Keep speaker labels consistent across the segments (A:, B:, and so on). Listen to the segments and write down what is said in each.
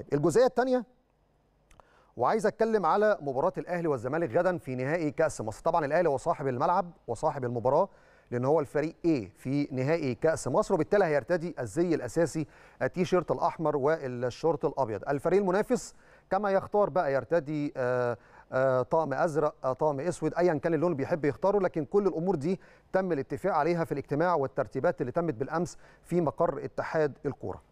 A: طيب الجزئيه الثانيه وعايز اتكلم على مباراه الاهلي والزمالك غدا في نهائي كاس مصر طبعا الاهلي هو صاحب الملعب وصاحب المباراه لان هو الفريق ايه في نهائي كاس مصر وبالتالي هيرتدي الزي الاساسي التيشيرت الاحمر والشورت الابيض الفريق المنافس كما يختار بقى يرتدي آه، آه، طقم ازرق آه، طقم اسود ايا كان اللون بيحب يختاره لكن كل الامور دي تم الاتفاق عليها في الاجتماع والترتيبات اللي تمت بالامس في مقر اتحاد الكوره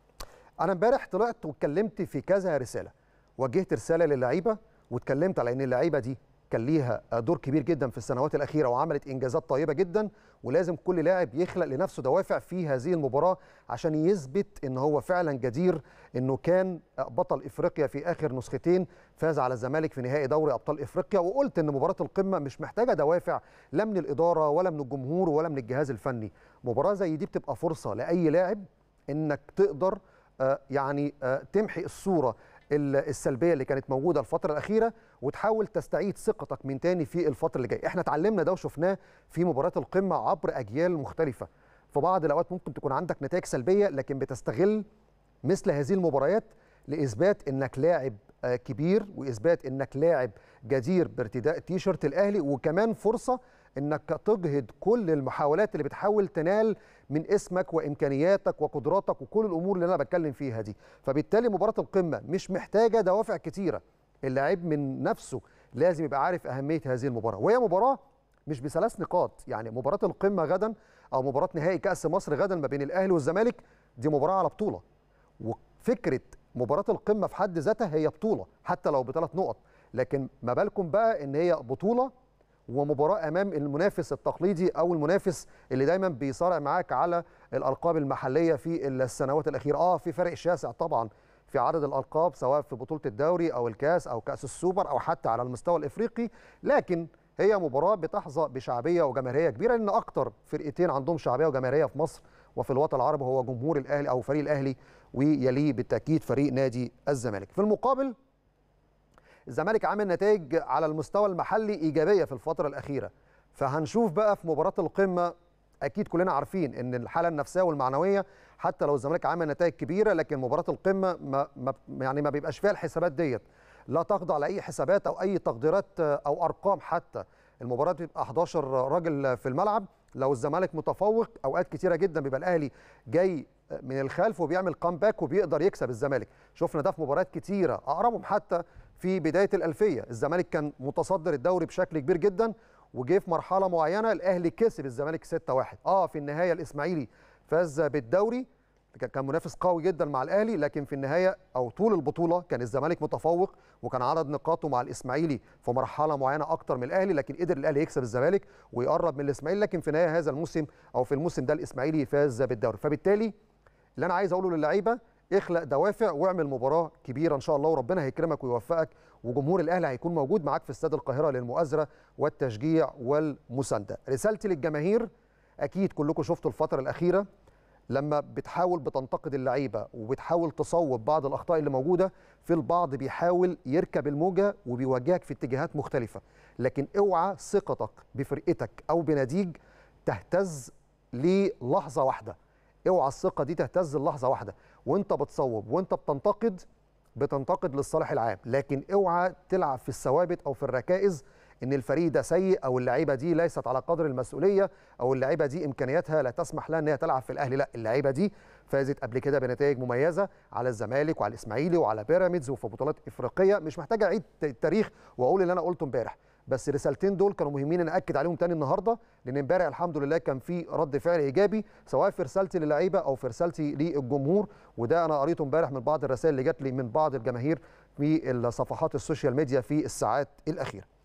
A: انا امبارح طلعت واتكلمت في كذا رساله وجهت رساله للعيبه واتكلمت على ان اللعيبه دي كان ليها دور كبير جدا في السنوات الاخيره وعملت انجازات طيبه جدا ولازم كل لاعب يخلق لنفسه دوافع في هذه المباراه عشان يثبت ان هو فعلا جدير انه كان بطل افريقيا في اخر نسختين فاز على الزمالك في نهائي دوري ابطال افريقيا وقلت ان مباراه القمه مش محتاجه دوافع لا من الاداره ولا من الجمهور ولا من الجهاز الفني مباراه زي دي بتبقى فرصه لاي لاعب انك تقدر آه، يعني آه، تمحي الصوره السلبيه اللي كانت موجوده الفتره الاخيره وتحاول تستعيد ثقتك من تاني في الفتره اللي جايه احنا اتعلمنا ده وشفناه في مباراه القمه عبر اجيال مختلفه في بعض الاوقات ممكن تكون عندك نتائج سلبيه لكن بتستغل مثل هذه المباريات لاثبات انك لاعب آه، كبير واثبات انك لاعب جدير بارتداء تيشرت الاهلي وكمان فرصه انك تجهد كل المحاولات اللي بتحاول تنال من اسمك وامكانياتك وقدراتك وكل الامور اللي انا بتكلم فيها دي فبالتالي مباراه القمه مش محتاجه دوافع كتيره اللاعب من نفسه لازم يبقى عارف اهميه هذه المباراه وهي مباراه مش بثلاث نقاط يعني مباراه القمه غدا او مباراه نهائي كاس مصر غدا ما بين الاهلي والزمالك دي مباراه على بطوله وفكره مباراه القمه في حد ذاتها هي بطوله حتى لو بثلاث نقط لكن ما بالكم بقى ان هي بطوله ومباراه امام المنافس التقليدي او المنافس اللي دايما بيصارع معاك على الالقاب المحليه في السنوات الاخيره اه في فرق شاسع طبعا في عدد الالقاب سواء في بطوله الدوري او الكاس او كاس السوبر او حتى على المستوى الافريقي لكن هي مباراه بتحظى بشعبيه وجماهيريه كبيره لان اكتر فرقتين عندهم شعبيه وجماهيريه في مصر وفي الوطن العربي هو جمهور الاهلي او فريق الاهلي ويليه بالتاكيد فريق نادي الزمالك في المقابل الزمالك عامل نتائج على المستوى المحلي ايجابيه في الفتره الاخيره فهنشوف بقى في مباراه القمه اكيد كلنا عارفين ان الحاله النفسيه والمعنويه حتى لو الزمالك عامل نتائج كبيره لكن مباراه القمه ما يعني ما بيبقاش فيها الحسابات ديت لا تخضع لاي حسابات او اي تقديرات او ارقام حتى المباراه بيبقى 11 راجل في الملعب لو الزمالك متفوق اوقات كتيره جدا بيبقى الاهلي جاي من الخلف وبيعمل كامباك وبيقدر يكسب الزمالك شفنا ده في مباريات كتيره اقربهم حتى في بدايه الالفيه الزمالك كان متصدر الدوري بشكل كبير جدا وجه في مرحله معينه الاهلي كسب الزمالك 6-1 اه في النهايه الاسماعيلي فاز بالدوري كان منافس قوي جدا مع الاهلي لكن في النهايه او طول البطوله كان الزمالك متفوق وكان عدد نقاطه مع الاسماعيلي في مرحله معينه اكتر من الاهلي لكن قدر الاهلي يكسب الزمالك ويقرب من الاسماعيلي لكن في نهايه هذا الموسم او في الموسم ده الاسماعيلي فاز بالدوري فبالتالي اللي انا عايز اقوله للعيبه اخلق دوافع واعمل مباراه كبيره ان شاء الله وربنا هيكرمك ويوفقك وجمهور الاهلي هيكون موجود معاك في استاد القاهره للمؤازره والتشجيع والمسانده رسالتي للجماهير اكيد كلكم شفتوا الفتره الاخيره لما بتحاول بتنتقد اللعيبه وبتحاول تصوب بعض الاخطاء اللي موجوده في البعض بيحاول يركب الموجه وبيوجهك في اتجاهات مختلفه لكن اوعى ثقتك بفرقتك او بناديج تهتز للحظه واحده اوعى الثقه دي تهتز لحظه واحده وانت بتصوب وانت بتنتقد بتنتقد للصالح العام لكن اوعى تلعب في الثوابت او في الركائز ان الفريق ده سيء او اللعيبه دي ليست على قدر المسؤوليه او اللعيبه دي امكانياتها لا تسمح لها ان هي تلعب في الاهلي لا اللعيبه دي فازت قبل كده بنتائج مميزه على الزمالك وعلى الاسماعيلي وعلى بيراميدز وفي بطولات افريقيه مش محتاج اعيد التاريخ واقول اللي انا قلته امبارح بس رسالتين دول كانوا مهمين انا اكد عليهم تاني النهارده لان امبارح الحمد لله كان في رد فعل ايجابي سواء في رسالتي للعيبه او في رسالتي للجمهور وده انا قريته امبارح من بعض الرسائل اللي جات لي من بعض الجماهير في صفحات السوشيال ميديا في الساعات الاخيره